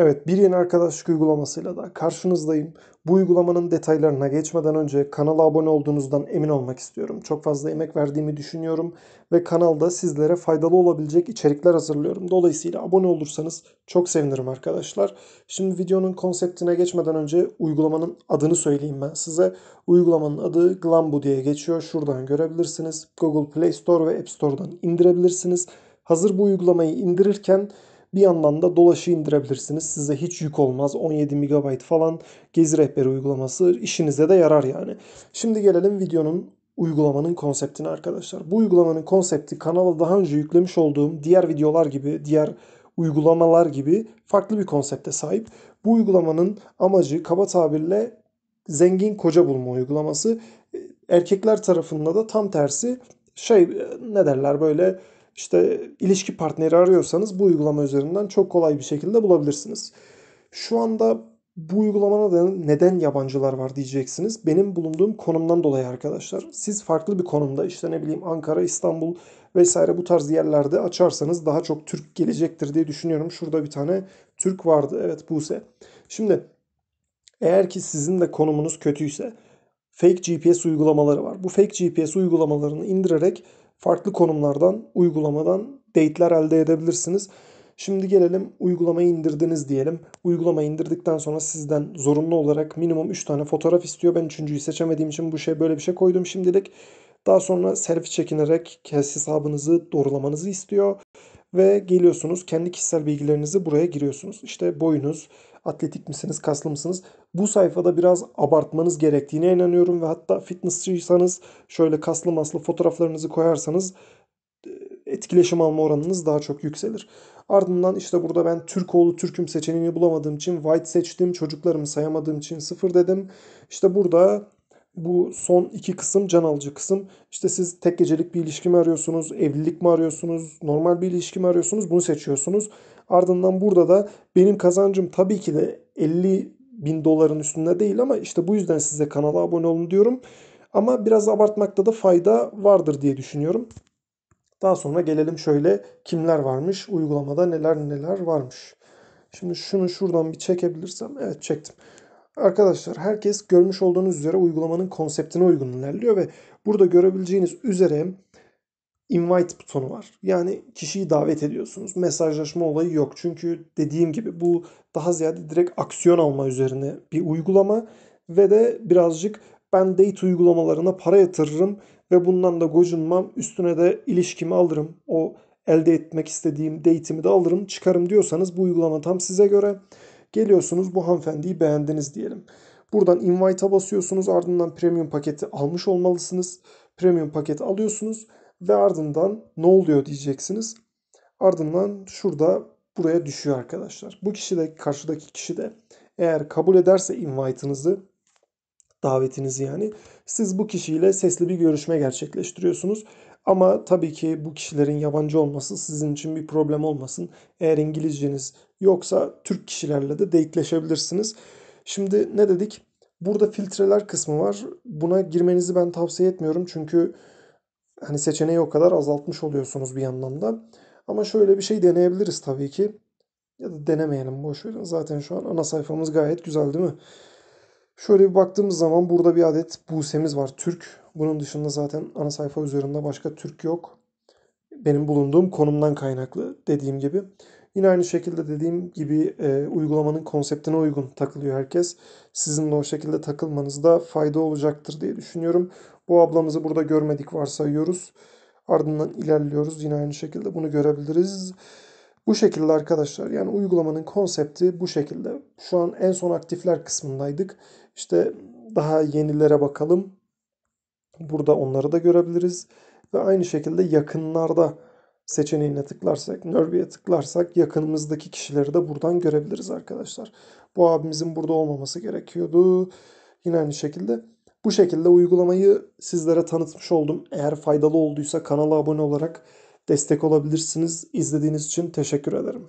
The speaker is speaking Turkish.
Evet bir yeni arkadaşlık uygulamasıyla da karşınızdayım. Bu uygulamanın detaylarına geçmeden önce kanala abone olduğunuzdan emin olmak istiyorum. Çok fazla emek verdiğimi düşünüyorum ve kanalda sizlere faydalı olabilecek içerikler hazırlıyorum. Dolayısıyla abone olursanız çok sevinirim arkadaşlar. Şimdi videonun konseptine geçmeden önce uygulamanın adını söyleyeyim ben size. Uygulamanın adı Glambu diye geçiyor. Şuradan görebilirsiniz. Google Play Store ve App Store'dan indirebilirsiniz. Hazır bu uygulamayı indirirken bir yandan da dolaşı indirebilirsiniz. Size hiç yük olmaz. 17 MB falan gezi rehberi uygulaması işinize de yarar yani. Şimdi gelelim videonun uygulamanın konseptine arkadaşlar. Bu uygulamanın konsepti kanala daha önce yüklemiş olduğum diğer videolar gibi, diğer uygulamalar gibi farklı bir konsepte sahip. Bu uygulamanın amacı kaba tabirle zengin koca bulma uygulaması. Erkekler tarafında da tam tersi şey ne derler böyle işte ilişki partneri arıyorsanız bu uygulama üzerinden çok kolay bir şekilde bulabilirsiniz. Şu anda bu uygulamada neden yabancılar var diyeceksiniz. Benim bulunduğum konumdan dolayı arkadaşlar. Siz farklı bir konumda işte ne bileyim Ankara, İstanbul vesaire bu tarz yerlerde açarsanız daha çok Türk gelecektir diye düşünüyorum. Şurada bir tane Türk vardı. Evet Buse. Şimdi eğer ki sizin de konumunuz kötüyse fake GPS uygulamaları var. Bu fake GPS uygulamalarını indirerek farklı konumlardan, uygulamadan date'ler elde edebilirsiniz. Şimdi gelelim uygulamayı indirdiniz diyelim. Uygulamayı indirdikten sonra sizden zorunlu olarak minimum 3 tane fotoğraf istiyor. Ben 3.yü seçemediğim için bu şey böyle bir şey koydum şimdilik. Daha sonra selfie çekinerek kes hesabınızı doğrulamanızı istiyor. Ve geliyorsunuz kendi kişisel bilgilerinizi buraya giriyorsunuz. İşte boyunuz, atletik misiniz, kaslı mısınız? Bu sayfada biraz abartmanız gerektiğine inanıyorum ve hatta fitnessçıysanız şöyle kaslı maslı fotoğraflarınızı koyarsanız e, etkileşim alma oranınız daha çok yükselir. Ardından işte burada ben Türk oğlu Türk'üm seçeneğini bulamadığım için white seçtim. Çocuklarımı sayamadığım için sıfır dedim. İşte burada bu son iki kısım can alıcı kısım. İşte siz tek gecelik bir ilişki mi arıyorsunuz, evlilik mi arıyorsunuz, normal bir ilişki mi arıyorsunuz bunu seçiyorsunuz. Ardından burada da benim kazancım tabii ki de 50 bin doların üstünde değil ama işte bu yüzden size kanala abone olun diyorum. Ama biraz abartmakta da fayda vardır diye düşünüyorum. Daha sonra gelelim şöyle kimler varmış, uygulamada neler neler varmış. Şimdi şunu şuradan bir çekebilirsem, evet çektim. Arkadaşlar herkes görmüş olduğunuz üzere uygulamanın konseptine uygun ilerliyor ve burada görebileceğiniz üzere invite butonu var. Yani kişiyi davet ediyorsunuz. Mesajlaşma olayı yok. Çünkü dediğim gibi bu daha ziyade direkt aksiyon alma üzerine bir uygulama ve de birazcık ben date uygulamalarına para yatırırım ve bundan da gocunmam. Üstüne de ilişkimi alırım. O elde etmek istediğim date'imi de alırım, çıkarım diyorsanız bu uygulama tam size göre. Geliyorsunuz bu hanımefendiyi beğendiniz diyelim. Buradan invite'a basıyorsunuz ardından premium paketi almış olmalısınız. Premium paketi alıyorsunuz ve ardından ne oluyor diyeceksiniz. Ardından şurada buraya düşüyor arkadaşlar. Bu kişi de karşıdaki kişi de eğer kabul ederse invite'ınızı davetinizi yani siz bu kişiyle sesli bir görüşme gerçekleştiriyorsunuz ama tabii ki bu kişilerin yabancı olması sizin için bir problem olmasın. Eğer İngilizceniz yoksa Türk kişilerle de dateleşebilirsiniz. Şimdi ne dedik? Burada filtreler kısmı var. Buna girmenizi ben tavsiye etmiyorum çünkü hani seçeneği o kadar azaltmış oluyorsunuz bir yandan da. Ama şöyle bir şey deneyebiliriz tabii ki. Ya da denemeyelim boş verin. Zaten şu an ana sayfamız gayet güzel değil mi? Şöyle bir baktığımız zaman burada bir adet Buse'miz var Türk. Bunun dışında zaten ana sayfa üzerinde başka Türk yok. Benim bulunduğum konumdan kaynaklı dediğim gibi. Yine aynı şekilde dediğim gibi e, uygulamanın konseptine uygun takılıyor herkes. Sizin de o şekilde takılmanızda fayda olacaktır diye düşünüyorum. Bu ablamızı burada görmedik varsayıyoruz. Ardından ilerliyoruz. Yine aynı şekilde bunu görebiliriz. Bu şekilde arkadaşlar yani uygulamanın konsepti bu şekilde. Şu an en son aktifler kısmındaydık. İşte daha yenilere bakalım. Burada onları da görebiliriz. Ve aynı şekilde yakınlarda seçeneğine tıklarsak, Nervy'e tıklarsak yakınımızdaki kişileri de buradan görebiliriz arkadaşlar. Bu abimizin burada olmaması gerekiyordu. Yine aynı şekilde. Bu şekilde uygulamayı sizlere tanıtmış oldum. Eğer faydalı olduysa kanala abone olarak destek olabilirsiniz. İzlediğiniz için teşekkür ederim.